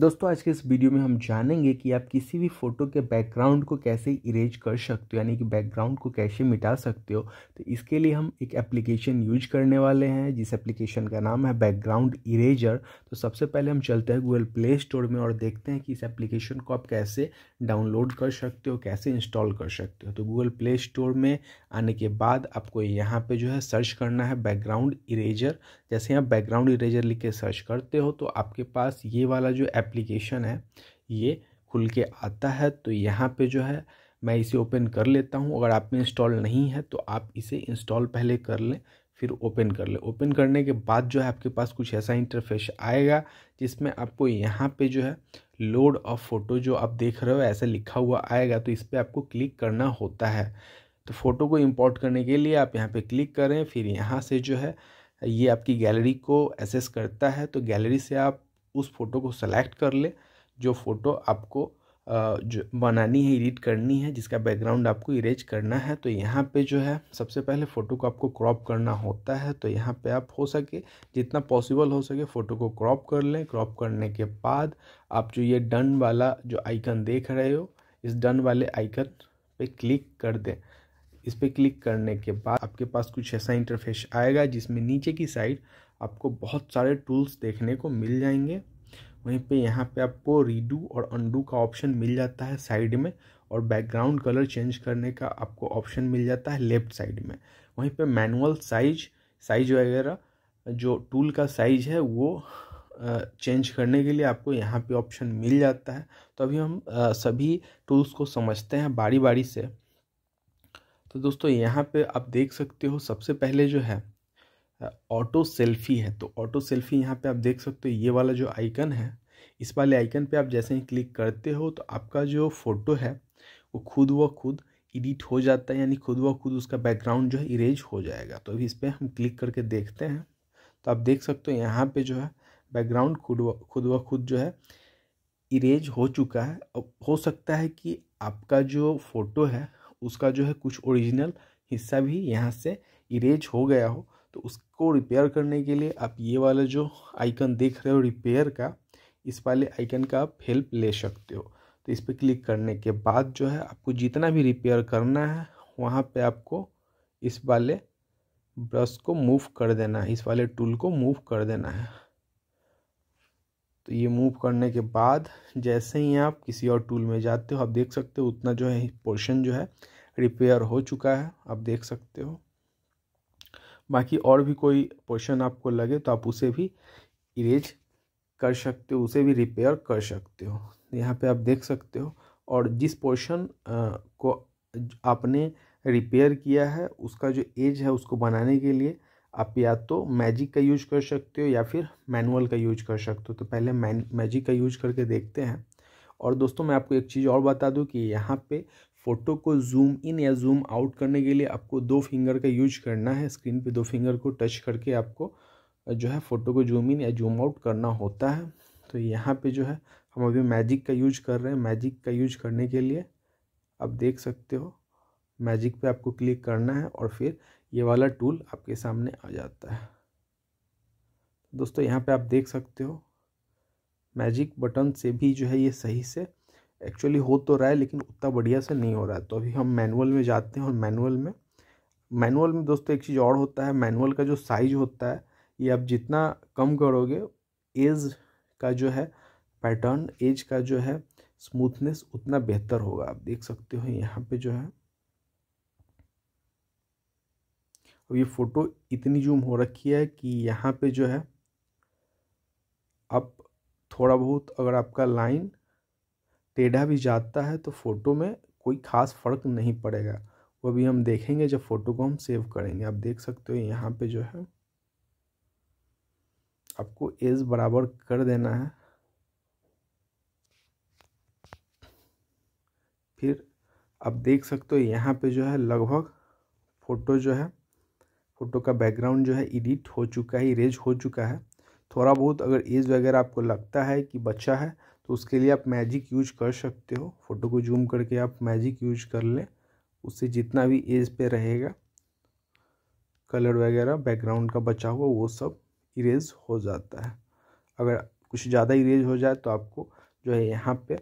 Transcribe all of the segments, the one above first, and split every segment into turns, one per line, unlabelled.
दोस्तों आज के इस वीडियो में हम जानेंगे कि आप किसी भी फ़ोटो के बैकग्राउंड को कैसे इरेज कर सकते हो यानी कि बैकग्राउंड को कैसे मिटा सकते हो तो इसके लिए हम एक एप्लीकेशन यूज करने वाले हैं जिस एप्लीकेशन का नाम है बैकग्राउंड इरेजर तो सबसे पहले हम चलते हैं गूगल प्ले स्टोर में और देखते हैं कि इस एप्लीकेशन को आप कैसे डाउनलोड कर सकते हो कैसे इंस्टॉल कर सकते हो तो गूगल प्ले स्टोर में आने के बाद आपको यहाँ पर जो है सर्च करना है बैकग्राउंड इरेजर जैसे आप बैकग्राउंड इरेजर लिख के सर्च करते हो तो आपके पास ये वाला जो एप्लीकेशन है ये खुल के आता है तो यहाँ पे जो है मैं इसे ओपन कर लेता हूँ अगर आप में इंस्टॉल नहीं है तो आप इसे इंस्टॉल पहले कर लें फिर ओपन कर लें ओपन करने के बाद जो है आपके पास कुछ ऐसा इंटरफेस आएगा जिसमें आपको यहाँ पे जो है लोड ऑफ फ़ोटो जो आप देख रहे हो ऐसा लिखा हुआ आएगा तो इस पर आपको क्लिक करना होता है तो फ़ोटो को इम्पोर्ट करने के लिए आप यहाँ पर क्लिक करें फिर यहाँ से जो है ये आपकी गैलरी को एसेस करता है तो गैलरी से आप उस फ़ोटो को सेलेक्ट कर ले जो फ़ोटो आपको जो बनानी है एडिट करनी है जिसका बैकग्राउंड आपको इरेज करना है तो यहाँ पे जो है सबसे पहले फ़ोटो को आपको क्रॉप करना होता है तो यहाँ पे आप हो सके जितना पॉसिबल हो सके फ़ोटो को क्रॉप कर लें क्रॉप करने के बाद आप जो ये डन वाला जो आइकन देख रहे हो इस डन वाले आइकन पे क्लिक कर दें इस पर क्लिक करने के बाद आपके पास कुछ ऐसा इंटरफेस आएगा जिसमें नीचे की साइड आपको बहुत सारे टूल्स देखने को मिल जाएंगे वहीं पे यहाँ पे आपको रीडू और अनडू का ऑप्शन मिल जाता है साइड में और बैकग्राउंड कलर चेंज करने का आपको ऑप्शन मिल जाता है लेफ्ट साइड में वहीं पे मैनुअल साइज साइज वगैरह जो टूल का साइज है वो चेंज करने के लिए आपको यहाँ पे ऑप्शन मिल जाता है तो अभी हम सभी टूल्स को समझते हैं बारी बारी से तो दोस्तों यहाँ पे आप देख सकते हो सबसे पहले जो है ऑटो सेल्फी है तो ऑटो सेल्फी यहाँ पे आप देख सकते हो ये वाला जो आइकन है इस वाले आइकन पे आप जैसे ही क्लिक करते हो तो आपका जो फ़ोटो है वो खुद व खुद एडिट हो जाता है यानी खुद व खुद उसका बैकग्राउंड जो है इरेज हो जाएगा तो अभी इस पर हम क्लिक करके देखते हैं तो आप देख सकते हो यहाँ पर जो है बैकग्राउंड खुद व खुद व खुद जो है इरेज हो चुका है अब हो सकता है कि आपका जो फ़ोटो है उसका जो है कुछ ओरिजिनल हिस्सा भी यहाँ से इरेज हो गया हो तो उसको रिपेयर करने के लिए आप ये वाला जो आइकन देख रहे हो रिपेयर का इस वाले आइकन का आप हेल्प ले सकते हो तो इस पर क्लिक करने के बाद जो है आपको जितना भी रिपेयर करना है वहाँ पे आपको इस वाले ब्रश को मूव कर देना है इस वाले टूल को मूव कर देना है तो ये मूव करने के बाद जैसे ही आप किसी और टूल में जाते हो आप देख सकते हो उतना जो है पोर्शन जो है रिपेयर हो चुका है आप देख सकते हो बाकी और भी कोई पोर्शन आपको लगे तो आप उसे भी इरेज कर सकते हो उसे भी रिपेयर कर सकते हो यहाँ पे आप देख सकते हो और जिस पोर्शन को आपने रिपेयर किया है उसका जो एज है उसको बनाने के लिए आप या तो मैजिक का यूज कर सकते हो या फिर मैनुअल का यूज कर सकते हो तो पहले मैन मैजिक का यूज करके देखते हैं और दोस्तों मैं आपको एक चीज़ और बता दूं कि यहाँ पे फ़ोटो को जूम इन या जूम आउट करने के लिए आपको दो फिंगर का यूज करना है स्क्रीन पे दो फिंगर को टच करके आपको जो है फ़ोटो को जूम इन या जूम आउट करना होता है तो यहाँ पे जो है हम अभी मैजिक का यूज कर रहे हैं मैजिक का यूज करने के लिए आप देख सकते हो मैजिक पे आपको क्लिक करना है और फिर ये वाला टूल आपके सामने आ जाता है दोस्तों यहाँ पे आप देख सकते हो मैजिक बटन से भी जो है ये सही से एक्चुअली हो तो रहा है लेकिन उतना बढ़िया से नहीं हो रहा है तो अभी हम मैनुअल में जाते हैं और मैनुअल में मैनुअल में दोस्तों एक चीज़ और होता है मैनुअल का जो साइज होता है ये आप जितना कम करोगे एज का जो है पैटर्न एज का जो है स्मूथनेस उतना बेहतर होगा आप देख सकते हो यहाँ पे जो है अब ये फ़ोटो इतनी जूम हो रखी है कि यहाँ पे जो है आप थोड़ा बहुत अगर आपका लाइन टेढ़ा भी जाता है तो फ़ोटो में कोई ख़ास फ़र्क नहीं पड़ेगा वो भी हम देखेंगे जब फ़ोटो को हम सेव करेंगे आप देख सकते हो यहाँ पे जो है आपको एज बराबर कर देना है फिर आप देख सकते हो यहाँ पे जो है लगभग फ़ोटो जो है फ़ोटो का बैकग्राउंड जो है एडिट हो चुका है इरेज हो चुका है थोड़ा बहुत अगर एज वगैरह आपको लगता है कि बच्चा है तो उसके लिए आप मैजिक यूज कर सकते हो फ़ोटो को जूम करके आप मैजिक यूज कर लें उससे जितना भी एज पे रहेगा कलर वगैरह बैकग्राउंड का बचा हुआ वो सब इरेज हो जाता है अगर कुछ ज़्यादा इरेज हो जाए तो आपको जो है यहाँ पे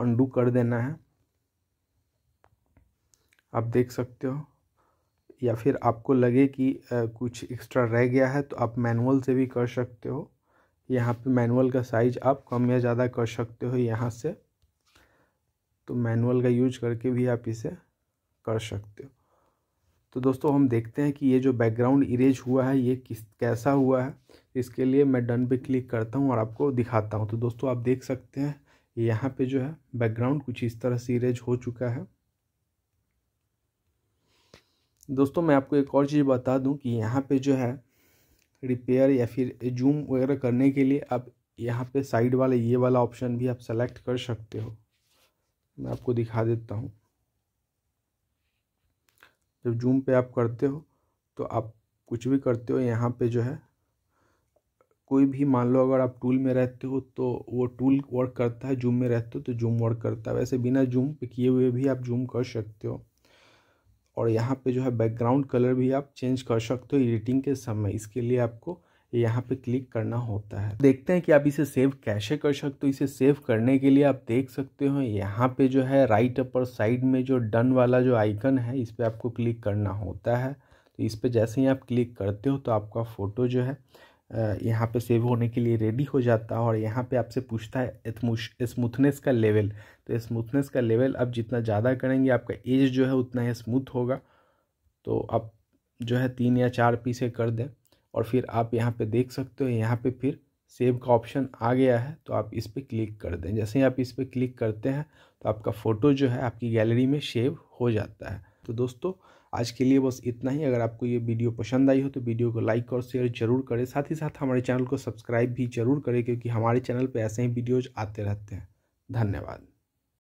अंडू कर देना है आप देख सकते हो या फिर आपको लगे कि कुछ एक्स्ट्रा रह गया है तो आप मैनुअल से भी कर सकते हो यहाँ पे मैनुअल का साइज आप कम या ज़्यादा कर सकते हो यहाँ से तो मैनुअल का यूज करके भी आप इसे कर सकते हो तो दोस्तों हम देखते हैं कि ये जो बैकग्राउंड इरेज हुआ है ये किस कैसा हुआ है इसके लिए मैं डन पे क्लिक करता हूँ और आपको दिखाता हूँ तो दोस्तों आप देख सकते हैं यहाँ पे जो है बैकग्राउंड कुछ इस तरह से इरेज हो चुका है दोस्तों मैं आपको एक और चीज़ बता दूं कि यहाँ पे जो है रिपेयर या फिर जूम वगैरह करने के लिए आप यहाँ पे साइड वाला ये वाला ऑप्शन भी आप सेलेक्ट कर सकते हो मैं आपको दिखा देता हूँ जब जूम पे आप करते हो तो आप कुछ भी करते हो यहाँ पे जो है कोई भी मान लो अगर आप टूल में रहते हो तो वो टूल वर्क करता है जूम में रहते हो तो जूम वर्क करता है वैसे बिना जूम पे किए हुए भी आप जूम कर सकते हो और यहाँ पे जो है बैकग्राउंड कलर भी आप चेंज कर सकते हो एडिटिंग के समय इसके लिए आपको यहाँ पे क्लिक करना होता है देखते हैं कि आप इसे सेव कैसे कर सकते हो इसे सेव करने के लिए आप देख सकते हो यहाँ पे जो है राइट अपर साइड में जो डन वाला जो आइकन है इस पर आपको क्लिक करना होता है तो इस पर जैसे ही आप क्लिक करते हो तो आपका फ़ोटो जो है यहाँ पे सेव होने के लिए रेडी हो जाता है और यहाँ पे आपसे पूछता है स्मूथनेस का लेवल तो स्मूथनेस का लेवल आप जितना ज़्यादा करेंगे आपका एज जो है उतना ही स्मूथ होगा तो आप जो है तीन या चार पीसे कर दें और फिर आप यहाँ पे देख सकते हो यहाँ पे फिर सेव का ऑप्शन आ गया है तो आप इस पर क्लिक कर दें जैसे ही आप इस पर क्लिक करते हैं तो आपका फ़ोटो जो है आपकी गैलरी में सेव हो जाता है तो दोस्तों आज के लिए बस इतना ही अगर आपको ये वीडियो पसंद आई हो तो वीडियो को लाइक और शेयर जरूर करें साथ ही साथ हमारे चैनल को सब्सक्राइब भी जरूर करें क्योंकि हमारे चैनल पर ऐसे ही वीडियोज आते रहते हैं धन्यवाद